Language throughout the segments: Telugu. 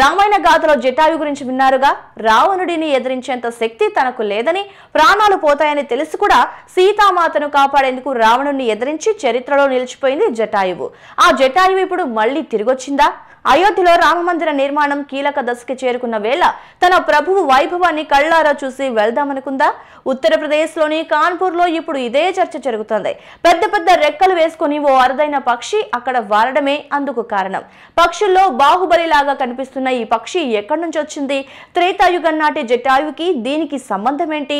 రామాయణ గాథలో జటాయు గురించి విన్నారుగా రావణుడిని ఎదిరించేంత శక్తి తనకు లేదని ప్రాణాలు పోతాయని తెలిసి కూడా సీతామాతను కాపాడేందుకు రావణుడిని ఎదిరించి చరిత్రలో నిలిచిపోయింది జటాయువు ఆ జటాయువు ఇప్పుడు మళ్ళీ తిరిగొచ్చిందా అయోధ్యలో రామమందిర నిర్మాణం కీలక దశకి చేరుకున్న వేళ తన ప్రభువు వైభవాన్ని కళ్ళారా చూసి వెళ్దామనుకుందా కాన్పూర్ లో ఇప్పుడు ఇదే చర్చ జరుగుతుంది పెద్ద పెద్ద రెక్కలు వేసుకుని ఓ అరుదైన పక్షి అక్కడ వారడమే అందుకు కారణం పక్షుల్లో లాగా కనిపిస్తుంది చేస్తున్న ఈ పక్షి ఎక్కడి నుంచి వచ్చింది త్రేతాయుగం నాటి జటాయుకి దీనికి సంబంధం ఏంటి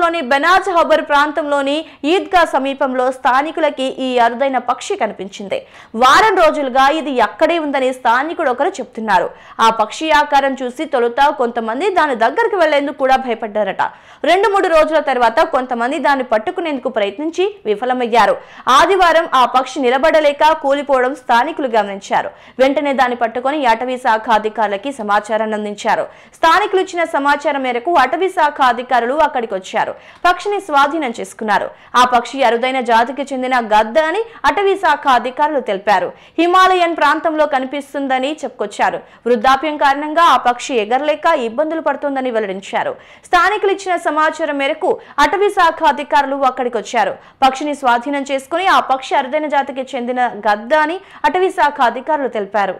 లోని బెనాజ్ హబర్ ప్రాంతంలోని ఈద్గా సమీపంలో స్థానికులకి ఈ అరుదైన పక్షి కనిపించింది వారం రోజులుగా ఇది అక్కడే ఉందని స్థానికుడు ఒకరు చెప్తున్నారు ఆ పక్షి ఆకారం చూసి తొలుత కొంతమంది దాని దగ్గరకు వెళ్లేందుకు కూడా భయపడ్డారట రెండు మూడు రోజుల తర్వాత కొంతమంది దాన్ని పట్టుకునేందుకు ప్రయత్నించి విఫలమయ్యారు ఆదివారం ఆ పక్షి నిలబడలేక కూలిపోవడం స్థానికులు గమనించారు వెంటనే దాన్ని పట్టుకొని అటవీ శాఖ అధికారులకి సమాచారాన్ని అందించారు స్థానికులు ఇచ్చిన సమాచారం మేరకు అటవీ శాఖ అధికారులు అక్కడికి వచ్చారు పక్షిని స్వాధీనం చేసుకున్నారు ఆ పక్షి అరుదైన జాతికి చెందిన గద్ద అని అటవీ శాఖ అధికారులు తెలిపారు హిమాలయన్ ప్రాంతంలో కనిపిస్తుందని చెప్పుకొచ్చారు వృద్ధాప్యం కారణంగా ఆ పక్షి ఎగరలేక ఇబ్బందులు పడుతుందని వెల్లడించారు స్థానికులు ఇచ్చిన సమాచారం మేరకు అటవీ శాఖ అధికారులు అక్కడికి వచ్చారు పక్షిని స్వాధీనం చేసుకుని ఆ పక్షి అరుదైన జాతికి చెందిన గద్ద అని అటవీ శాఖ అధికారులు తెలిపారు